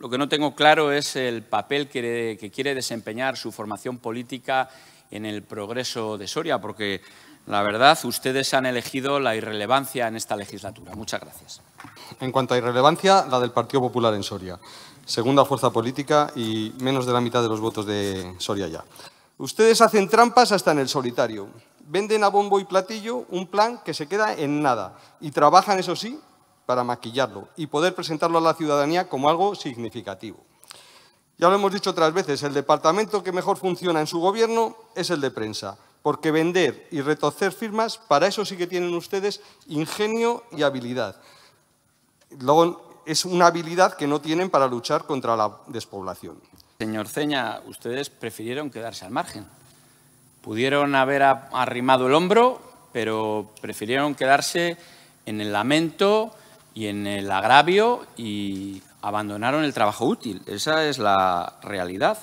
Lo que no tengo claro es el papel que, quiere desempeñar su formación política en el progreso de Soria, porque la verdad, ustedes han elegido la irrelevancia en esta legislatura. Muchas gracias. En cuanto a irrelevancia, la del Partido Popular en Soria. Segunda fuerza política y menos de la mitad de los votos de Soria ya. Ustedes hacen trampas hasta en el solitario. Venden a bombo y platillo un plan que se queda en nada y trabajan, eso sí, para maquillarlo y poder presentarlo a la ciudadanía como algo significativo. Ya lo hemos dicho otras veces, el departamento que mejor funciona en su gobierno es el de prensa, porque vender y retocer firmas, para eso sí que tienen ustedes ingenio y habilidad. Luego, es una habilidad que no tienen para luchar contra la despoblación. Señor Ceña, ustedes prefirieron quedarse al margen. Pudieron haber arrimado el hombro, pero prefirieron quedarse en el lamento, y en el agravio y abandonaron el trabajo útil. Esa es la realidad.